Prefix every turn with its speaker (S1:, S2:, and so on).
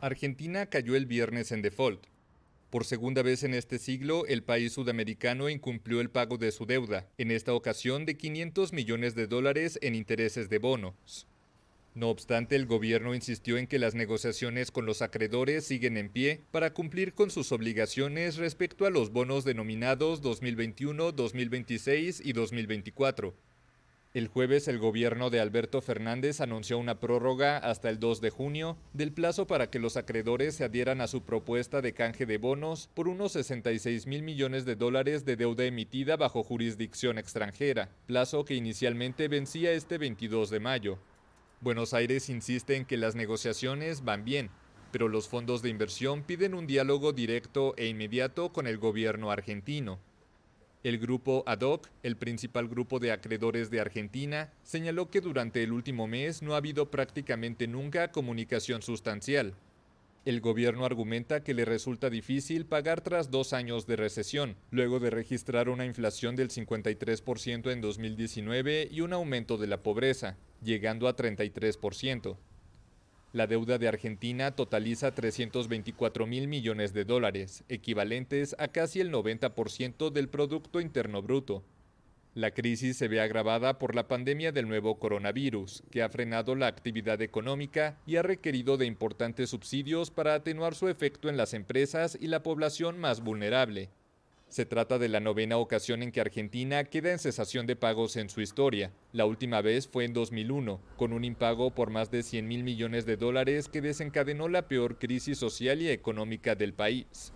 S1: Argentina cayó el viernes en default. Por segunda vez en este siglo, el país sudamericano incumplió el pago de su deuda, en esta ocasión de 500 millones de dólares en intereses de bonos. No obstante, el gobierno insistió en que las negociaciones con los acreedores siguen en pie para cumplir con sus obligaciones respecto a los bonos denominados 2021, 2026 y 2024. El jueves el gobierno de Alberto Fernández anunció una prórroga hasta el 2 de junio del plazo para que los acreedores se adhieran a su propuesta de canje de bonos por unos 66 mil millones de dólares de deuda emitida bajo jurisdicción extranjera, plazo que inicialmente vencía este 22 de mayo. Buenos Aires insiste en que las negociaciones van bien, pero los fondos de inversión piden un diálogo directo e inmediato con el gobierno argentino. El grupo ADOC, el principal grupo de acreedores de Argentina, señaló que durante el último mes no ha habido prácticamente nunca comunicación sustancial. El gobierno argumenta que le resulta difícil pagar tras dos años de recesión, luego de registrar una inflación del 53% en 2019 y un aumento de la pobreza, llegando a 33%. La deuda de Argentina totaliza 324 mil millones de dólares, equivalentes a casi el 90% del Producto Interno Bruto. La crisis se ve agravada por la pandemia del nuevo coronavirus, que ha frenado la actividad económica y ha requerido de importantes subsidios para atenuar su efecto en las empresas y la población más vulnerable. Se trata de la novena ocasión en que Argentina queda en cesación de pagos en su historia. La última vez fue en 2001, con un impago por más de 100 mil millones de dólares que desencadenó la peor crisis social y económica del país.